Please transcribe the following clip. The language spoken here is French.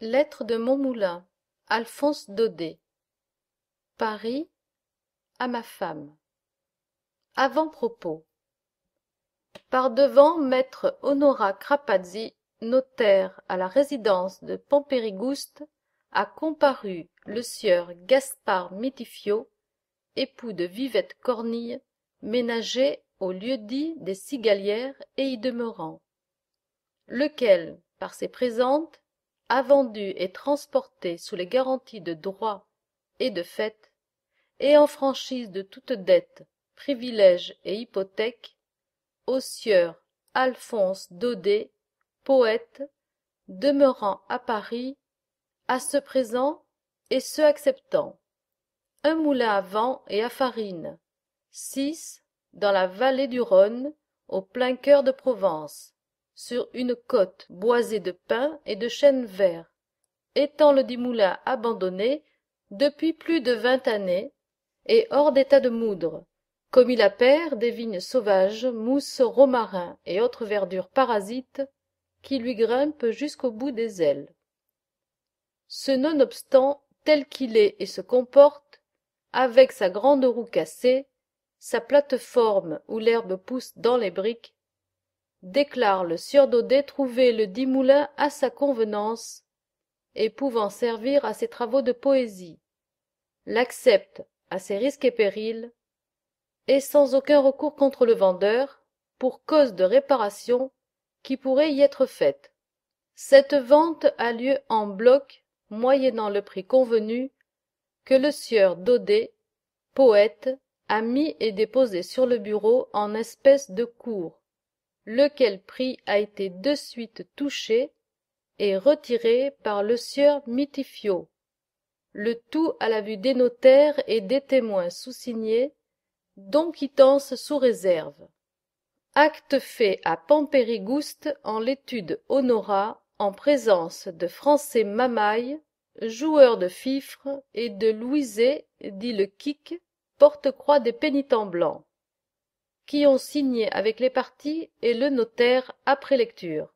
lettre de montmoulin alphonse daudet paris à ma femme avant-propos par-devant maître honorat crapazzi notaire à la résidence de pampérigouste a comparu le sieur gaspard mitifio époux de vivette cornille ménager au lieu-dit des cigalières et y demeurant lequel par ses présentes a vendu et transporté sous les garanties de droit et de fait et en franchise de toute dette privilège et hypothèque au sieur alphonse daudet poète demeurant à paris à ce présent et ce acceptant un moulin à vent et à farine six dans la vallée du rhône au plein cœur de provence sur une côte boisée de pins et de chênes verts étant le moulin abandonné depuis plus de vingt années et hors d'état de moudre comme il appert des vignes sauvages mousses romarins et autres verdures parasites qui lui grimpent jusqu'au bout des ailes ce nonobstant tel qu'il est et se comporte avec sa grande roue cassée sa plate-forme où l'herbe pousse dans les briques déclare le sieur daudet trouver le dit moulin à sa convenance et pouvant servir à ses travaux de poésie l'accepte à ses risques et périls et sans aucun recours contre le vendeur pour cause de réparation qui pourrait y être faite cette vente a lieu en bloc moyennant le prix convenu que le sieur daudet poète a mis et déposé sur le bureau en espèce de cours lequel prix a été de suite touché et retiré par le sieur Mitifio. Le tout à la vue des notaires et des témoins sous-signés, dont quittance sous réserve. Acte fait à Pampérigouste en l'étude Honorat, en présence de Français Mamaille, joueur de fifre, et de Louiset, dit le Quic, porte-croix des pénitents blancs qui ont signé avec les parties et le notaire après lecture